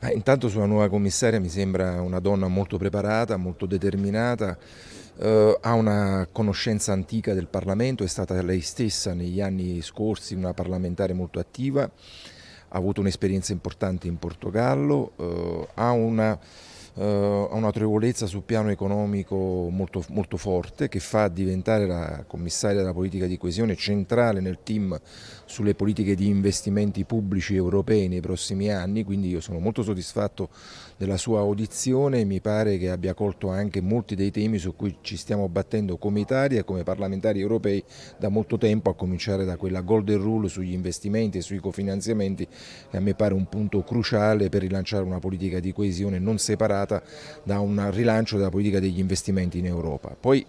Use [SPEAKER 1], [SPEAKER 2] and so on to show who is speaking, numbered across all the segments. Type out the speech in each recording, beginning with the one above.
[SPEAKER 1] Ma ah, intanto sulla nuova commissaria mi sembra una donna molto preparata, molto determinata, eh, ha una conoscenza antica del Parlamento, è stata lei stessa negli anni scorsi una parlamentare molto attiva, ha avuto un'esperienza importante in Portogallo, eh, ha una eh, ha un'autorevolezza sul piano economico molto, molto, forte che fa diventare la commissaria della politica di coesione centrale nel team sulle politiche di investimenti pubblici europei nei prossimi anni, quindi io sono molto soddisfatto della sua audizione e mi pare che abbia colto anche molti dei temi su cui ci stiamo battendo come Italia e come parlamentari europei da molto tempo, a cominciare da quella golden rule sugli investimenti e sui cofinanziamenti che a me pare un punto cruciale per rilanciare una politica di coesione non separata determinata da un rilancio della politica degli investimenti in Europa. Poi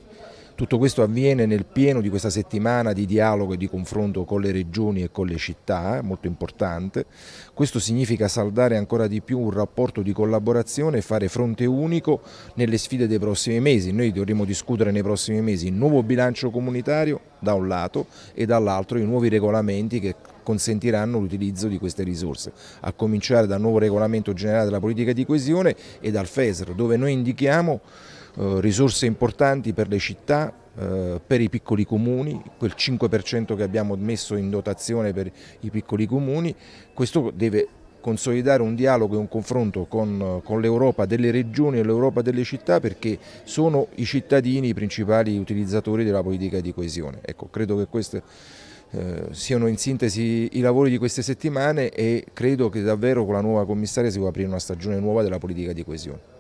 [SPEAKER 1] tutto questo avviene nel pieno di questa settimana di dialogo e di confronto con le regioni e con le città, eh, molto importante. Questo significa saldare ancora di più un rapporto di collaborazione e fare fronte unico nelle sfide dei prossimi mesi. Noi dovremo discutere nei prossimi mesi il nuovo bilancio comunitario da un lato e dall'altro i nuovi regolamenti che consentiranno l'utilizzo di queste risorse, a cominciare dal nuovo regolamento generale della politica di coesione e dal FESR, dove noi indichiamo eh, risorse importanti per le città, eh, per i piccoli comuni, quel 5% che abbiamo messo in dotazione per i piccoli comuni, questo deve consolidare un dialogo e un confronto con, con l'Europa delle regioni e l'Europa delle città perché sono i cittadini i principali utilizzatori della politica di coesione. Ecco, credo che queste eh, siano in sintesi i lavori di queste settimane e credo che davvero con la nuova commissaria si può aprire una stagione nuova della politica di coesione.